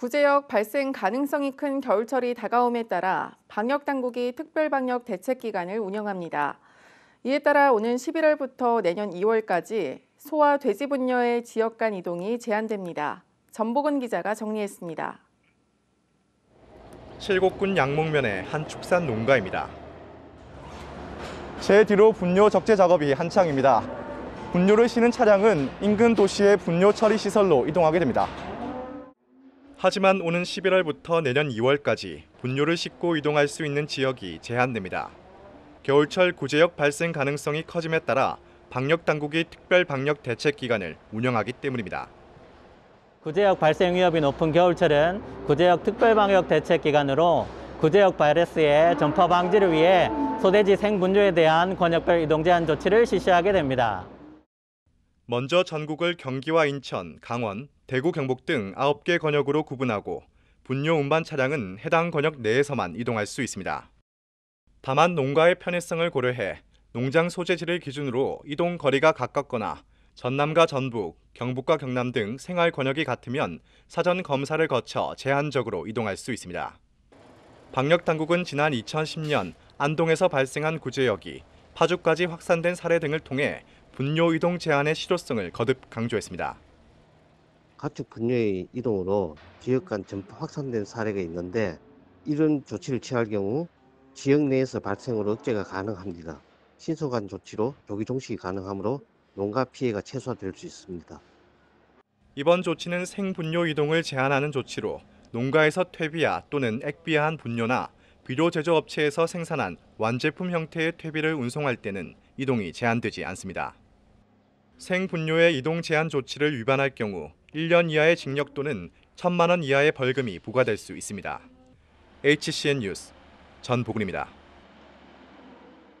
구제역 발생 가능성이 큰 겨울철이 다가옴에 따라 방역 당국이 특별 방역 대책 기간을 운영합니다. 이에 따라 오는 11월부터 내년 2월까지 소와 돼지 분녀의 지역 간 이동이 제한됩니다. 전복은 기자가 정리했습니다. 칠곡군 양목면의 한 축산 농가입니다. 제 뒤로 분뇨 적재 작업이 한창입니다. 분뇨를 실은 차량은 인근 도시의 분뇨 처리 시설로 이동하게 됩니다. 하지만 오는 11월부터 내년 2월까지 분뇨를 싣고 이동할 수 있는 지역이 제한됩니다. 겨울철 구제역 발생 가능성이 커짐에 따라 방역 당국이 특별 방역 대책 기간을 운영하기 때문입니다. 구제역 발생 위협이 높은 겨울철은 구제역 특별 방역 대책 기간으로 구제역 바이러스의 전파 방지를 위해 소돼지 생분뇨에 대한 권역별 이동 제한 조치를 실시하게 됩니다. 먼저 전국을 경기와 인천, 강원, 대구, 경북 등 9개 권역으로 구분하고 분뇨 운반 차량은 해당 권역 내에서만 이동할 수 있습니다. 다만 농가의 편의성을 고려해 농장 소재지를 기준으로 이동 거리가 가깝거나 전남과 전북, 경북과 경남 등 생활 권역이 같으면 사전 검사를 거쳐 제한적으로 이동할 수 있습니다. 방역 당국은 지난 2010년 안동에서 발생한 구제역이 파주까지 확산된 사례 등을 통해 분뇨 이동 제한의 실효성을 거듭 강조했습니다. 가축 분뇨의 이동으로 지역 간 전파 확산된 사례가 있는데 이런 조치를 취할 경우 지역 내에서 발생으 억제가 가능합니다. 신속한 조치로 조기 종식이 가능하므로 농가 피해가 최소화될 수 있습니다. 이번 조치는 생분뇨 이동을 제한하는 조치로 농가에서 퇴비야 또는 액비야한 분뇨나 비료 제조업체에서 생산한 완제품 형태의 퇴비를 운송할 때는 이동이 제한되지 않습니다. 생분뇨의 이동 제한 조치를 위반할 경우 1년 이하의 징역 또는 1천만 원 이하의 벌금이 부과될 수 있습니다. HCN 뉴스 전복근입니다.